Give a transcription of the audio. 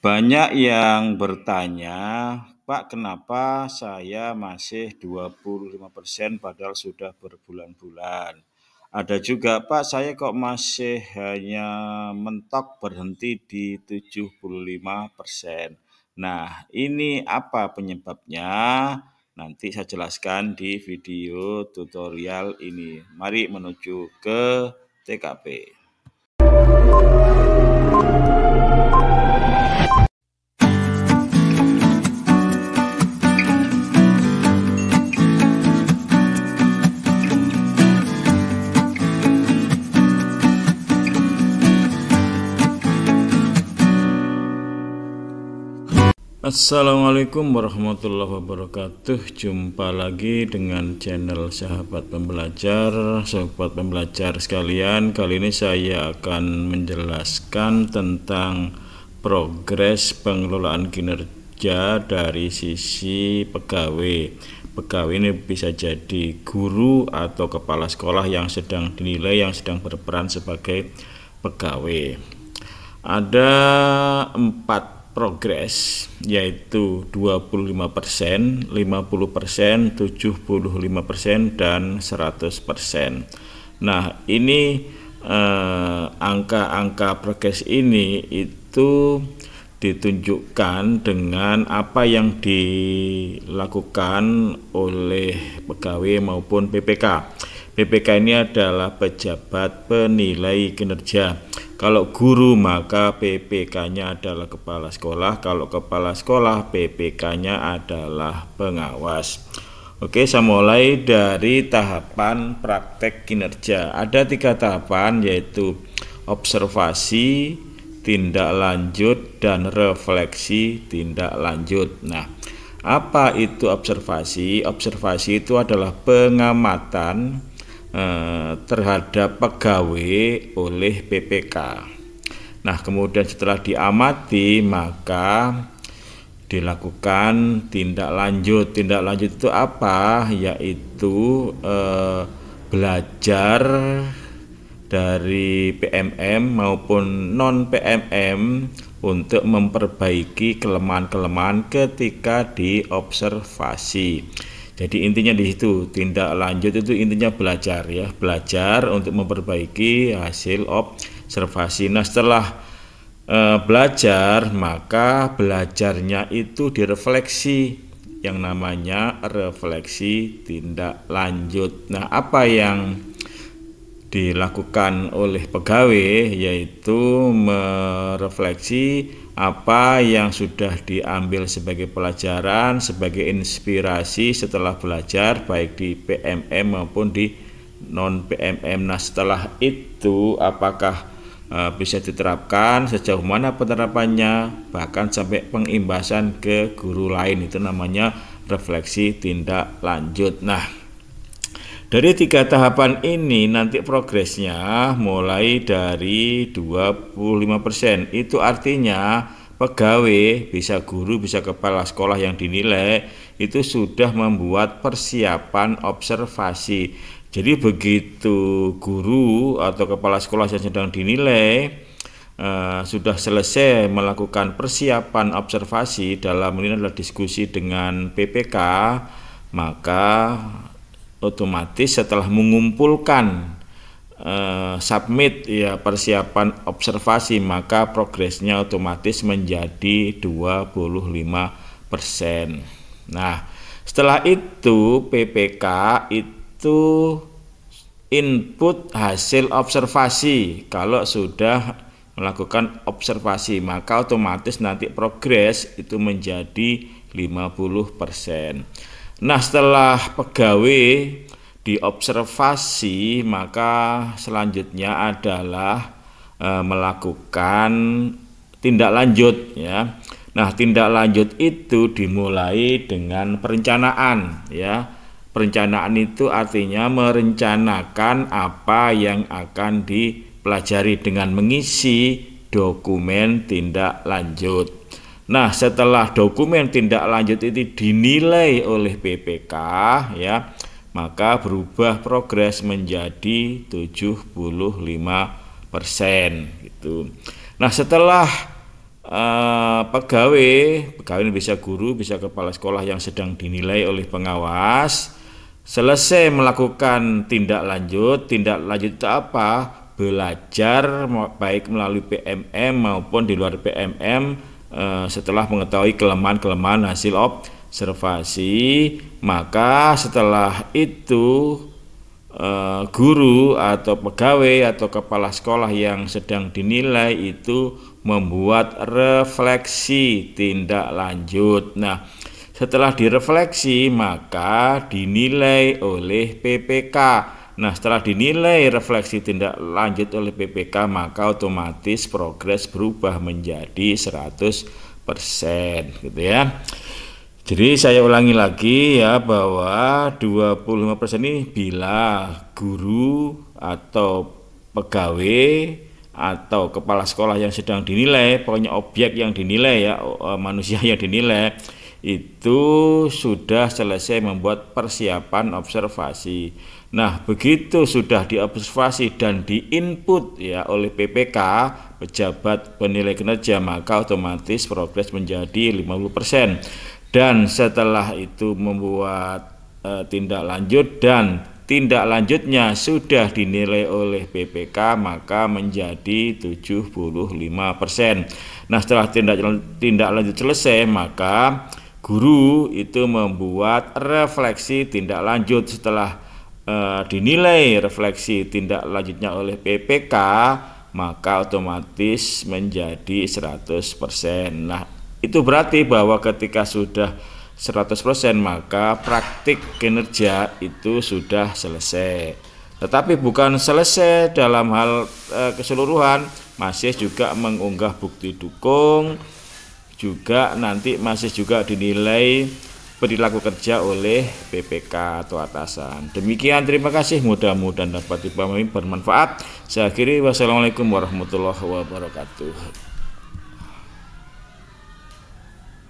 Banyak yang bertanya, "Pak, kenapa saya masih 25% padahal sudah berbulan-bulan?" Ada juga, "Pak, saya kok masih hanya mentok berhenti di 75%." Nah, ini apa penyebabnya? Nanti saya jelaskan di video tutorial ini. Mari menuju ke TKP. Assalamualaikum warahmatullahi wabarakatuh Jumpa lagi dengan channel sahabat pembelajar Sahabat pembelajar sekalian Kali ini saya akan menjelaskan tentang Progres pengelolaan kinerja dari sisi pegawai Pegawai ini bisa jadi guru atau kepala sekolah yang sedang dinilai Yang sedang berperan sebagai pegawai Ada empat progres yaitu 25 persen, 50 persen, 75 persen dan 100 persen. Nah ini eh, angka-angka eh, angka -angka progres ini itu ditunjukkan dengan apa yang dilakukan oleh pegawai maupun PPK. PPK ini adalah pejabat penilai kinerja kalau guru maka PPK-nya adalah kepala sekolah, kalau kepala sekolah PPK-nya adalah pengawas. Oke, saya mulai dari tahapan praktek kinerja. Ada tiga tahapan yaitu observasi, tindak lanjut, dan refleksi tindak lanjut. Nah, apa itu observasi? Observasi itu adalah pengamatan Eh, terhadap pegawai oleh PPK. Nah, kemudian setelah diamati maka dilakukan tindak lanjut. Tindak lanjut itu apa? Yaitu eh, belajar dari PMM maupun non PMM untuk memperbaiki kelemahan-kelemahan ketika diobservasi. Jadi intinya di situ tindak lanjut itu intinya belajar ya, belajar untuk memperbaiki hasil observasi. Nah setelah e, belajar maka belajarnya itu direfleksi yang namanya refleksi tindak lanjut. Nah apa yang dilakukan oleh pegawai yaitu merefleksi apa yang sudah diambil sebagai pelajaran, sebagai inspirasi setelah belajar baik di PMM maupun di non PMM. Nah, setelah itu apakah uh, bisa diterapkan sejauh mana penerapannya bahkan sampai pengimbasan ke guru lain itu namanya refleksi tindak lanjut. Nah, dari tiga tahapan ini nanti progresnya mulai dari 25% itu artinya pegawai, bisa guru, bisa kepala sekolah yang dinilai itu sudah membuat persiapan observasi. Jadi begitu guru atau kepala sekolah yang sedang dinilai Uh, sudah selesai melakukan persiapan observasi dalam ini adalah diskusi dengan PPK, maka otomatis setelah mengumpulkan uh, submit ya persiapan observasi maka progresnya otomatis menjadi 25 persen. Nah setelah itu PPK itu input hasil observasi kalau sudah melakukan observasi maka otomatis nanti progres itu menjadi 50 persen. Nah setelah pegawai diobservasi maka selanjutnya adalah e, melakukan tindak lanjut ya. Nah tindak lanjut itu dimulai dengan perencanaan ya. Perencanaan itu artinya merencanakan apa yang akan dipelajari dengan mengisi dokumen tindak lanjut. Nah, setelah dokumen tindak lanjut itu dinilai oleh PPK, ya, maka berubah progres menjadi 75% gitu. Nah, setelah uh, pegawai, pegawai ini bisa guru, bisa kepala sekolah yang sedang dinilai oleh pengawas selesai melakukan tindak lanjut, tindak lanjut itu apa? Belajar baik melalui PMM maupun di luar PMM Eh, setelah mengetahui kelemahan-kelemahan hasil observasi, maka setelah itu eh, guru atau pegawai atau kepala sekolah yang sedang dinilai itu membuat refleksi tindak lanjut. Nah, setelah direfleksi maka dinilai oleh PPK Nah, setelah dinilai refleksi tindak lanjut oleh PPK, maka otomatis progres berubah menjadi 100% gitu ya. Jadi saya ulangi lagi ya bahwa 25% ini bila guru atau pegawai atau kepala sekolah yang sedang dinilai, pokoknya objek yang dinilai ya, e, manusia yang dinilai itu sudah selesai membuat persiapan observasi. Nah, begitu sudah diobservasi dan diinput ya oleh PPK, pejabat penilai kinerja, maka otomatis progres menjadi 50%. Dan setelah itu membuat e, tindak lanjut dan tindak lanjutnya sudah dinilai oleh PPK maka menjadi 75%. Nah, setelah tindak tindak lanjut selesai maka guru itu membuat refleksi tindak lanjut setelah e, dinilai refleksi tindak lanjutnya oleh PPK maka otomatis menjadi 100%. Nah, itu berarti bahwa ketika sudah 100% maka praktik kinerja itu sudah selesai. Tetapi bukan selesai dalam hal e, keseluruhan, masih juga mengunggah bukti dukung, juga nanti masih juga dinilai perilaku kerja oleh PPK atau atasan. Demikian terima kasih mudah-mudahan dapat dipahami bermanfaat. Saya akhiri wassalamualaikum warahmatullahi wabarakatuh.